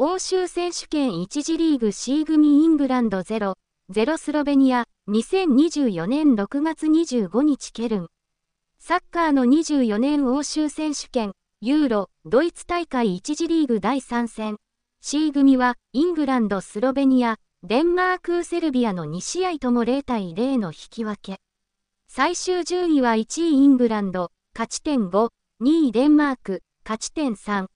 欧州選手権1次リーグ C 組イングランド0、0スロベニア、2024年6月25日ケルン。サッカーの24年欧州選手権、ユーロ、ドイツ大会1次リーグ第3戦。C 組は、イングランド、スロベニア、デンマーク、セルビアの2試合とも0対0の引き分け。最終順位は1位イングランド、勝ち点5、2位デンマーク、勝ち点3、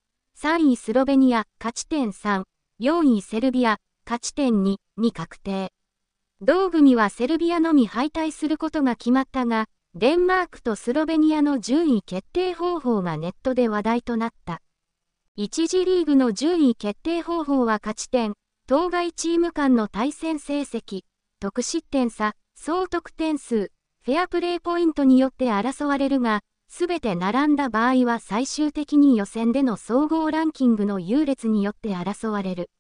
3位スロベニア、勝ち点3、4位セルビア、勝ち点2に確定。同組はセルビアのみ敗退することが決まったが、デンマークとスロベニアの順位決定方法がネットで話題となった。1次リーグの順位決定方法は勝ち点、当該チーム間の対戦成績、得失点差、総得点数、フェアプレーポイントによって争われるが、すべて並んだ場合は最終的に予選での総合ランキングの優劣によって争われる。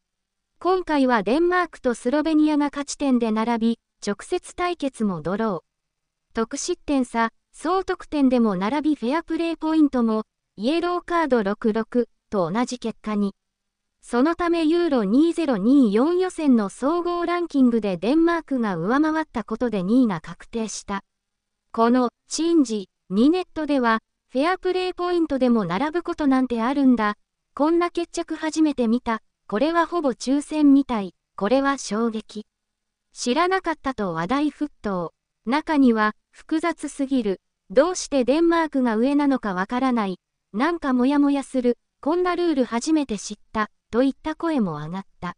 今回はデンマークとスロベニアが勝ち点で並び、直接対決もドロー。得失点差、総得点でも並びフェアプレーポイントも、イエローカード66と同じ結果に。そのためユーロ2024予選の総合ランキングでデンマークが上回ったことで2位が確定した。この、チンジ、2ネットでは、フェアプレーポイントでも並ぶことなんてあるんだ。こんな決着初めて見た。これはほぼ抽選みたい。これは衝撃。知らなかったと話題沸騰。中には、複雑すぎる。どうしてデンマークが上なのかわからない。なんかモヤモヤする。こんなルール初めて知った。といった声も上がった。